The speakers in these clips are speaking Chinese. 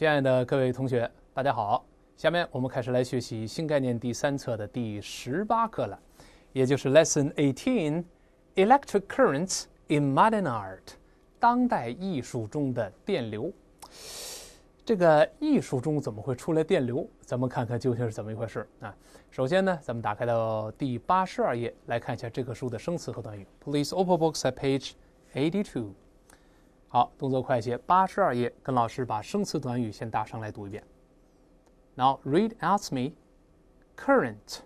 亲爱的各位同学，大家好！下面我们开始来学习《新概念》第三册的第十八课了，也就是 Lesson Eighteen: Electric Currents in Modern Art（ 当代艺术中的电流）。这个艺术中怎么会出来电流？咱们看看究竟是怎么一回事啊！首先呢，咱们打开到第八十二页来看一下这棵树的生词和短语。Please open book s at page eighty-two. 好，动作快些，八十二页，跟老师把生词短语先大声来读一遍。Now read a s t me: current,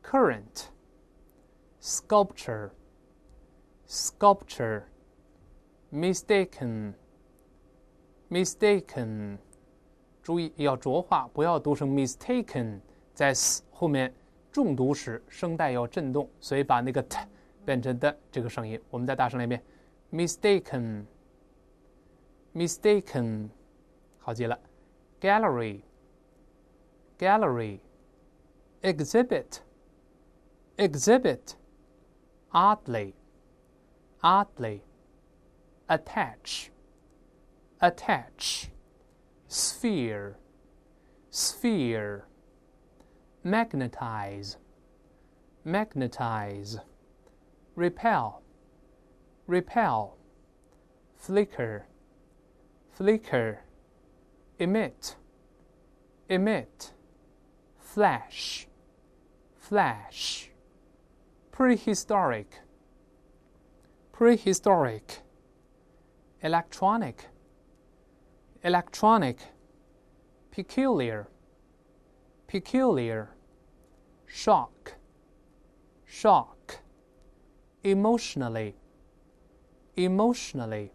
current, sculpture, sculpture, mistaken, mistaken。注意要浊化，不要读成 mistaken。在 s 后面重读时，声带要震动，所以把那个 t 变成的这个声音。我们再大声来一遍。mistaken, mistaken，好极了，gallery, gallery, exhibit, exhibit, oddly, oddly, attach, attach, sphere, sphere, magnetize, magnetize, repel repel, flicker, flicker, emit, emit, flash, flash, prehistoric, prehistoric, electronic, electronic, peculiar, peculiar, shock, shock, emotionally emotionally，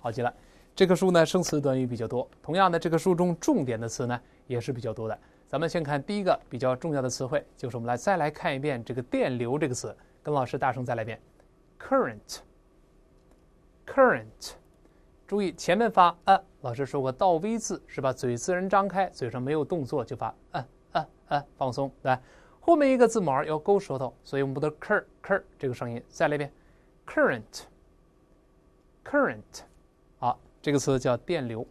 好极了。这棵树呢，生词短语比较多。同样呢，这个书中重点的词呢也是比较多的。咱们先看第一个比较重要的词汇，就是我们来再来看一遍这个“电流”这个词。跟老师大声再来一遍：current，current。注意前面发“呃，老师说过倒 v 字是吧？嘴自然张开，嘴上没有动作就发“呃呃呃，放松来。后面一个字母要勾舌头，所以我们读 c u r c u r 这个声音。再来一遍：current。Current，好，这个词叫电流。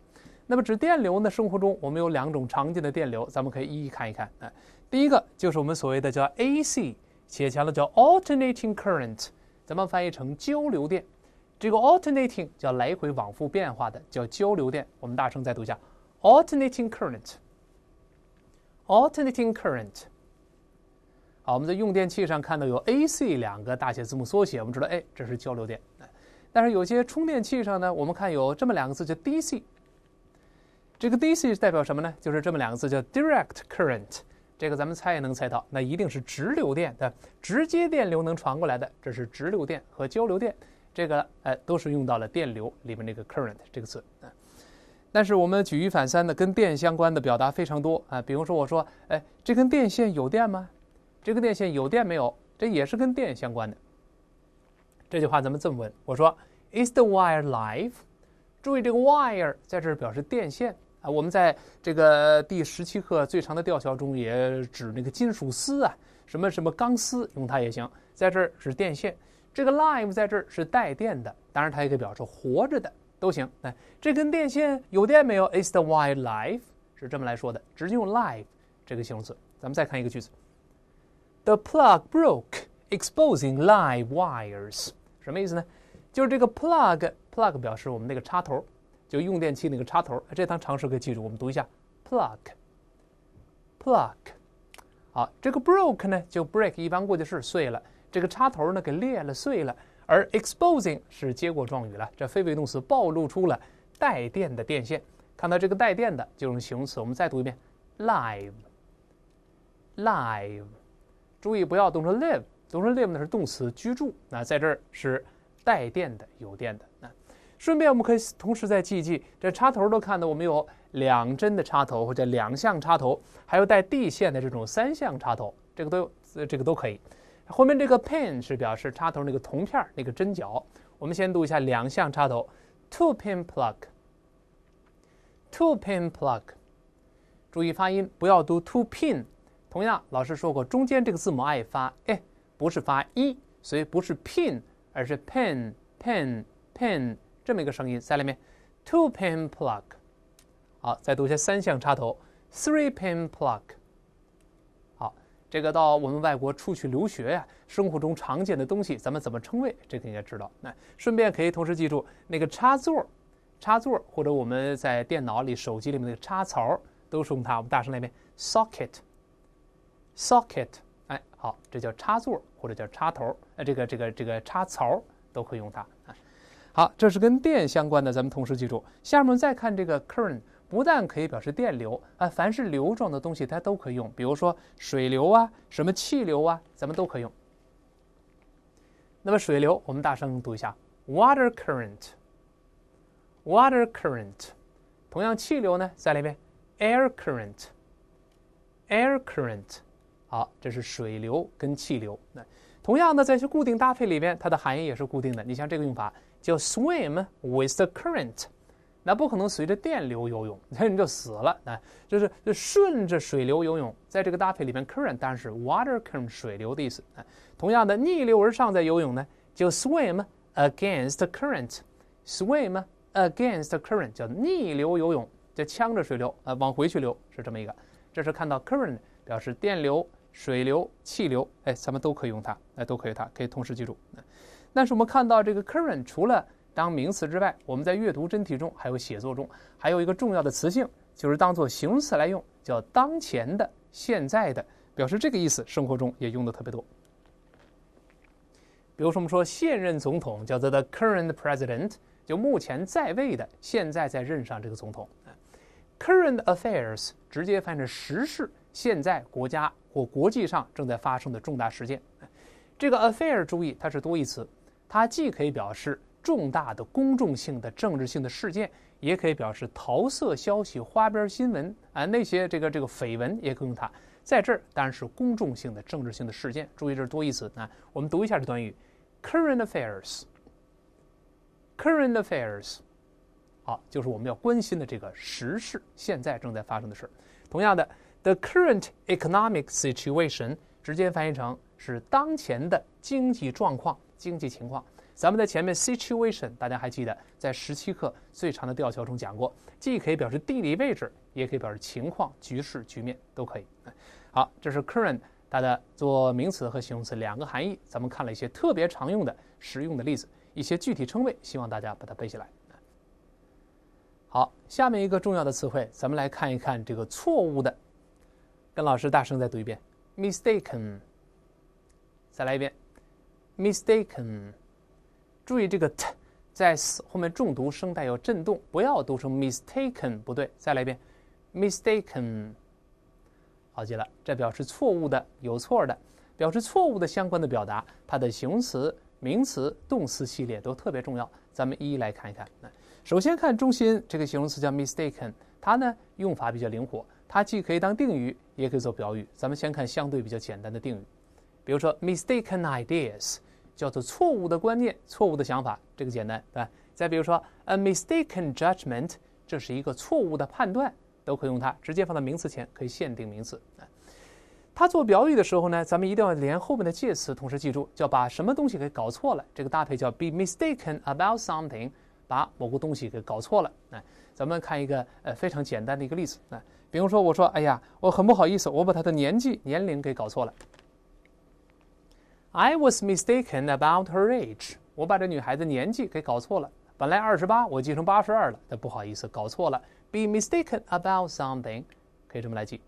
那么指电流呢？生活中我们有两种常见的电流，咱们可以一一看一看。哎，第一个就是我们所谓的叫 AC，写成了叫 Alternating Current，咱们翻译成交流电。这个 Alternating 叫来回往复变化的，叫交流电。我们大声再读一下：Alternating Current，Alternating Current。好，我们在用电器上看到有 AC 两个大写字母缩写，我们知道，哎，这是交流电。但是有些充电器上呢，我们看有这么两个字叫 DC。这个 DC 是代表什么呢？就是这么两个字叫 Direct Current，这个咱们猜也能猜到，那一定是直流电的，直接电流能传过来的，这是直流电和交流电，这个哎都是用到了电流里面这个 current 这个字啊。但是我们举一反三的，跟电相关的表达非常多啊，比如说我说哎这根电线有电吗？这根电线有电没有？这也是跟电相关的。这句话咱们这么问，我说，is the wire live？注意这个 wire 在这儿表示电线啊，我们在这个第十七课最长的吊桥中也指那个金属丝啊，什么什么钢丝用它也行，在这儿指电线。这个 live 在这儿是带电的，当然它也可以表示活着的，都行。哎，这根电线有电没有？is the wire live？是这么来说的，直接用 live 这个形容词。咱们再看一个句子，the plug broke，exposing live wires。什么意思呢？就是这个 plug，plug 表示我们那个插头，就用电器那个插头。这堂常识可以记住，我们读一下，plug，plug。好，这个 broke 呢，就 break 一般过去式，碎了。这个插头呢，给裂了，碎了。而 exposing 是结果状语了，这非谓语动词暴露出了带电的电线。看到这个带电的，就用形容词。我们再读一遍，live，live。注意不要读成 live。动词 live 呢是动词居住，那在这儿是带电的、有电的。那顺便我们可以同时再记一记这插头都看到，我们有两针的插头或者两项插头，还有带地线的这种三项插头，这个都有，这个都可以。后面这个 pin 是表示插头那个铜片那个针脚。我们先读一下两项插头，two-pin plug，two-pin plug，注意发音不要读 two pin，同样老师说过中间这个字母 i 发哎。不是发一，所以不是 pin，而是 pen，pen，pen，这么一个声音在里面。Two pen plug，好，再读一下三项插头。Three pen plug，好，这个到我们外国出去留学呀，生活中常见的东西，咱们怎么称谓，这个应该知道。那顺便可以同时记住那个插座，插座或者我们在电脑里、手机里面的插槽都是用它。我们大声来一遍，socket，socket，哎，好，这叫插座。或者叫插头呃，这个这个这个插槽都可以用它啊。好，这是跟电相关的，咱们同时记住。下面再看这个 current，不但可以表示电流啊，凡是流状的东西它都可以用，比如说水流啊，什么气流啊，咱们都可以用。那么水流，我们大声读一下：water current，water current。同样，气流呢，在一遍 a i r current，air current。好，这是水流跟气流。那同样的，在一些固定搭配里面，它的含义也是固定的。你像这个用法，叫 swim with the current，那不可能随着电流游泳，那你就死了。啊，就是顺着水流游泳，在这个搭配里面，current 当然是 water current，水流的意思。啊，同样的，逆流而上在游泳呢，就 swim against current，swim against current，叫逆流游泳，就呛着水流啊，往回去流是这么一个。这是看到 current 表示电流。水流、气流，哎，咱们都可以用它，哎，都可以，它可以同时记住。但是我们看到这个 current 除了当名词之外，我们在阅读、真题中还有写作中，还有一个重要的词性，就是当做形容词来用，叫当前的、现在的，表示这个意思。生活中也用的特别多。比如说，我们说现任总统叫做 the current president，就目前在位的、现在在任上这个总统。current affairs 直接翻译成时事。现在国家或国际上正在发生的重大事件，这个 affair 注意它是多义词，它既可以表示重大的公众性的政治性的事件，也可以表示桃色消息、花边新闻啊那些这个这个绯闻也可以用它在这儿当然是公众性的政治性的事件。注意这是多义词啊，我们读一下这短语：current affairs，current affairs，好，就是我们要关心的这个时事，现在正在发生的事儿。同样的。The current economic situation 直接翻译成是当前的经济状况、经济情况。咱们在前面 situation 大家还记得，在十七课最长的吊桥中讲过，既可以表示地理位置，也可以表示情况、局势、局面，都可以。好，这是 current 它的做名词和形容词两个含义。咱们看了一些特别常用的、实用的例子，一些具体称谓，希望大家把它背下来。好，下面一个重要的词汇，咱们来看一看这个错误的。跟老师大声再读一遍，mistaken。再来一遍，mistaken。注意这个 t 在 s 后面重读，声带有震动，不要读成 mistaken，不对。再来一遍，mistaken。好记了，这表示错误的，有错的，表示错误的相关的表达，它的形容词、名词、动词系列都特别重要，咱们一一来看一看。首先看中心这个形容词叫 mistaken，它呢用法比较灵活。它既可以当定语，也可以做表语。咱们先看相对比较简单的定语，比如说 “mistaken ideas” 叫做错误的观念、错误的想法，这个简单对吧？再比如说 “a mistaken judgment”，这是一个错误的判断，都可以用它直接放在名词前，可以限定名词。它做表语的时候呢，咱们一定要连后面的介词同时记住，叫把什么东西给搞错了，这个搭配叫 “be mistaken about something”，把某个东西给搞错了。哎，咱们看一个呃非常简单的一个例子，哎。比如说，我说：“哎呀，我很不好意思，我把她的年纪、年龄给搞错了。” I was mistaken about her age。我把这女孩子年纪给搞错了，本来二十八，我记成八十二了。那不好意思，搞错了。Be mistaken about something，可以这么来记。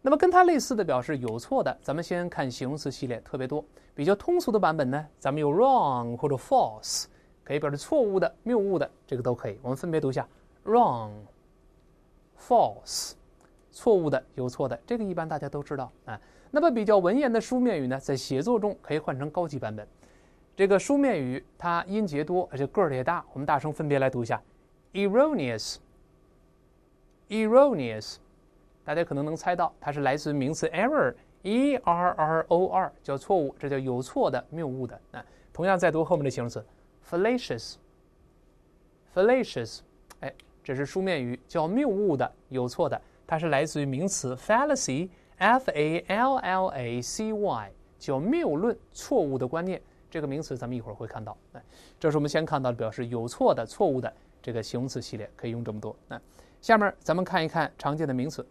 那么跟它类似的表示有错的，咱们先看形容词系列，特别多。比较通俗的版本呢，咱们用 wrong 或者 false，可以表示错误的、谬误的，这个都可以。我们分别读一下 wrong。False，错误的，有错的，这个一般大家都知道啊。那么比较文言的书面语呢，在写作中可以换成高级版本。这个书面语它音节多，而且个儿也大。我们大声分别来读一下：erroneous，erroneous。大家可能能猜到，它是来自名词 error，e-r-r-o-r，叫错误，这叫有错的、谬误的啊。同样再读后面的形容词：fallacious，fallacious。这是书面语，叫谬误的、有错的，它是来自于名词 fallacy，f a l l a c y，叫谬论、错误的观念。这个名词咱们一会儿会看到。哎，这是我们先看到的，表示有错的、错误的这个形容词系列，可以用这么多。那下面咱们看一看常见的名词。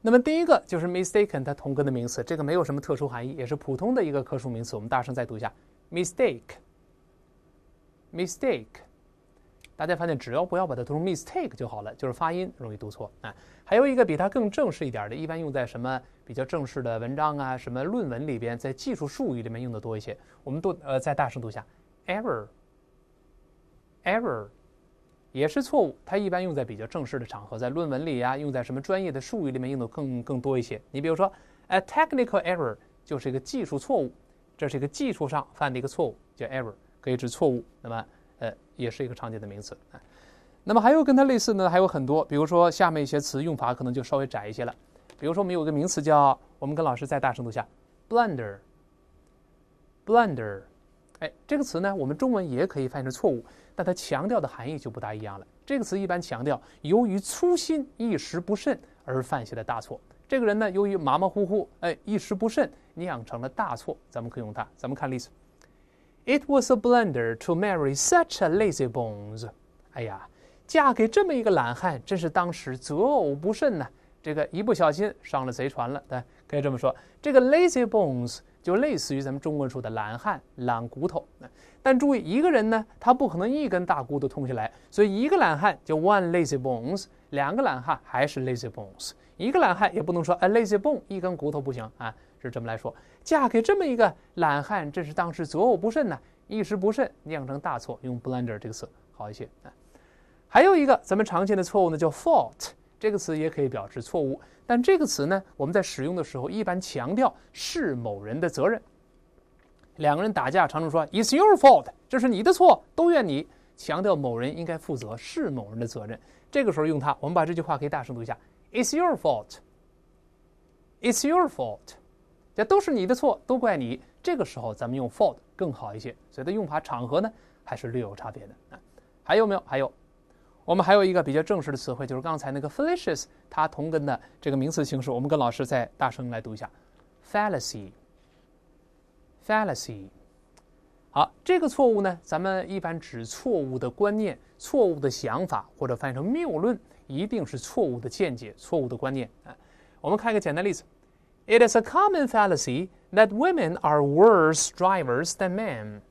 那么第一个就是 mistaken，它同根的名词，这个没有什么特殊含义，也是普通的一个可数名词。我们大声再读一下：mistake，mistake。大家发现，只要不要把它读成 mistake 就好了，就是发音容易读错啊。还有一个比它更正式一点的，一般用在什么比较正式的文章啊、什么论文里边，在技术术语里面用的多一些。我们读，呃，再大声读下，error。error 也是错误，它一般用在比较正式的场合，在论文里啊，用在什么专业的术语里面用的更更多一些。你比如说，a technical error 就是一个技术错误，这是一个技术上犯的一个错误，叫 error，可以指错误。那么。也是一个常见的名词啊，那么还有跟它类似呢，还有很多，比如说下面一些词用法可能就稍微窄一些了，比如说我们有个名词叫，我们跟老师再大声读下，blunder。blunder，哎，这个词呢，我们中文也可以翻译成错误，但它强调的含义就不大一样了。这个词一般强调由于粗心一时不慎而犯下的大错。这个人呢，由于马马虎虎，哎，一时不慎酿成了大错，咱们可以用它。咱们看例子。It was a blunder to marry such a lazy bones。哎呀，嫁给这么一个懒汉，真是当时择偶不慎呐。这个一不小心上了贼船了，对，可以这么说。这个 lazy bones 就类似于咱们中文说的懒汉、懒骨头。但注意，一个人呢，他不可能一根大骨头通下来，所以一个懒汉就 one lazy bones，两个懒汉还是 lazy bones，一个懒汉也不能说 a lazy bone，一根骨头不行啊。是这么来说，嫁给这么一个懒汉，真是当时择偶不慎呢，一时不慎酿成大错。用 blunder 这个词好一些啊。还有一个咱们常见的错误呢，叫 fault 这个词也可以表示错误，但这个词呢，我们在使用的时候一般强调是某人的责任。两个人打架，常常说 "It's your fault，这是你的错，都怨你，强调某人应该负责，是某人的责任。这个时候用它，我们把这句话可以大声读一下：It's your fault。It's your fault。这都是你的错，都怪你。这个时候，咱们用 fault 更好一些。所以，它用法场合呢，还是略有差别的啊。还有没有？还有，我们还有一个比较正式的词汇，就是刚才那个 fallacious，它同根的这个名词形式。我们跟老师再大声来读一下：fallacy，fallacy。好，这个错误呢，咱们一般指错误的观念、错误的想法，或者翻译成谬论，一定是错误的见解、错误的观念啊。我们看一个简单例子。It is a common fallacy that women are worse drivers than men。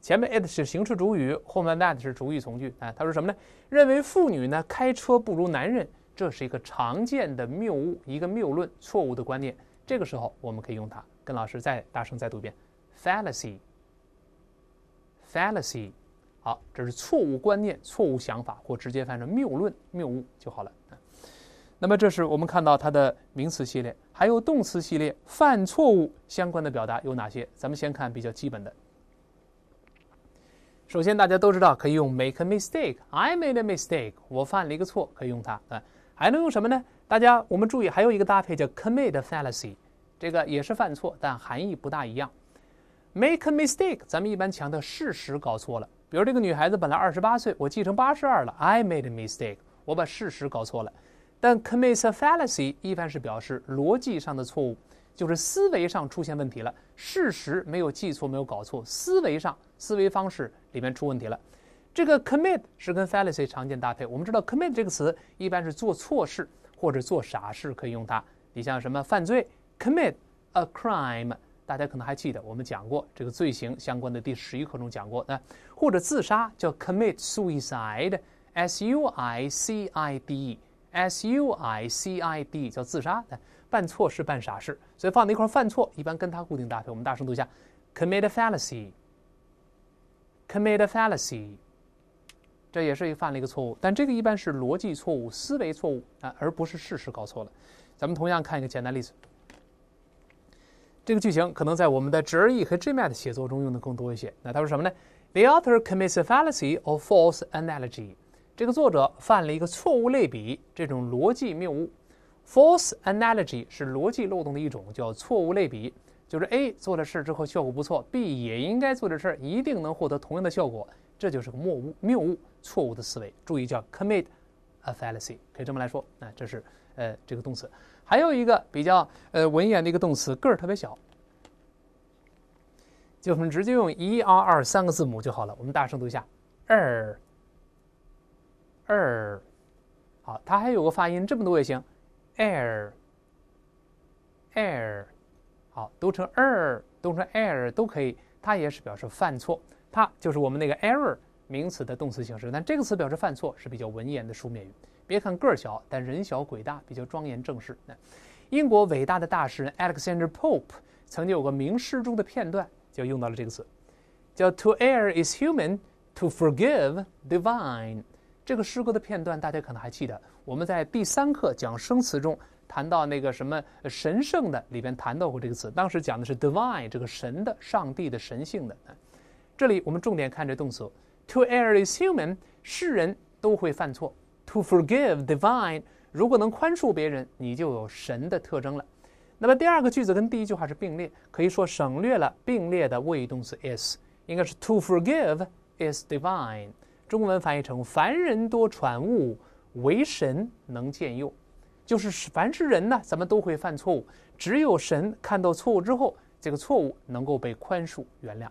前面 it 是形式主语，后面 that 是主语从句。哎，他说什么呢？认为妇女呢开车不如男人，这是一个常见的谬误，一个谬论，错误的观念。这个时候我们可以用它，跟老师再大声再读一遍：fallacy，fallacy。好，这是错误观念、错误想法，或直接翻译谬论、谬误就好了。那么，这是我们看到它的名词系列，还有动词系列。犯错误相关的表达有哪些？咱们先看比较基本的。首先，大家都知道可以用 make a mistake。I made a mistake，我犯了一个错，可以用它。啊。还能用什么呢？大家，我们注意还有一个搭配叫 commit a fallacy，这个也是犯错，但含义不大一样。Make a mistake，咱们一般强调事实搞错了。比如这个女孩子本来二十八岁，我记成八十二了。I made a mistake，我把事实搞错了。但 commit a fallacy 一般是表示逻辑上的错误，就是思维上出现问题了。事实没有记错，没有搞错，思维上思维方式里面出问题了。这个 commit 是跟 fallacy 常见搭配。我们知道 commit 这个词一般是做错事或者做傻事可以用它。你像什么犯罪 commit a crime，大家可能还记得我们讲过这个罪行相关的第十一课中讲过。那或者自杀叫 commit suicide，s u i c i d e。suicide 叫自杀，来，办错事，办傻事，所以放在一块儿犯错，一般跟它固定搭配。我们大声读一下：commit a fallacy，commit a fallacy，这也是犯了一个错误。但这个一般是逻辑错误、思维错误啊，而不是事实搞错了。咱们同样看一个简单例子，这个句型可能在我们的 GRE 和 GMAT 写作中用的更多一些。那他说什么呢？The author commits a fallacy of false analogy。这个作者犯了一个错误类比，这种逻辑谬误，false analogy 是逻辑漏洞的一种，叫错误类比，就是 A 做了事之后效果不错，B 也应该做的事儿一定能获得同样的效果，这就是个谬谬误，错误的思维。注意叫 commit a fallacy，可以这么来说，那这是呃这个动词，还有一个比较呃文言的一个动词，个儿特别小，就我们直接用 er 二三个字母就好了，我们大声读一下，er。二，好，它还有个发音，这么多也行。air，air，好，读成二，读成 air 都可以。它也是表示犯错，它就是我们那个 error 名词的动词形式。但这个词表示犯错是比较文言的书面语，别看个儿小，但人小鬼大，比较庄严正式。英国伟大的大诗人 Alexander Pope 曾经有个名诗中的片段，就用到了这个词，叫 "To err is human, to forgive divine." 这个诗歌的片段，大家可能还记得。我们在第三课讲生词中谈到那个什么神圣的里边谈到过这个词。当时讲的是 divine，这个神的、上帝的、神性的。这里我们重点看这动词。To e r e r y human，世人都会犯错。To forgive divine，如果能宽恕别人，你就有神的特征了。那么第二个句子跟第一句话是并列，可以说省略了并列的谓语动词 is，应该是 to forgive is divine。中文翻译成：凡人多传物，唯神能见佑。就是凡是人呢，咱们都会犯错误，只有神看到错误之后，这个错误能够被宽恕原谅。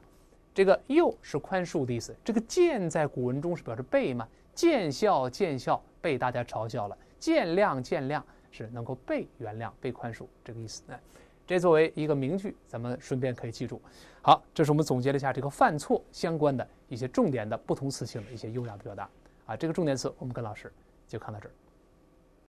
这个“佑”是宽恕的意思。这个“见”在古文中是表示被嘛？见笑，见笑，被大家嘲笑了；见谅，见谅，是能够被原谅、被宽恕这个意思。这作为一个名句，咱们顺便可以记住。好，这是我们总结了一下这个犯错相关的一些重点的不同词性的一些优雅表达啊。这个重点词我们跟老师就看到这儿。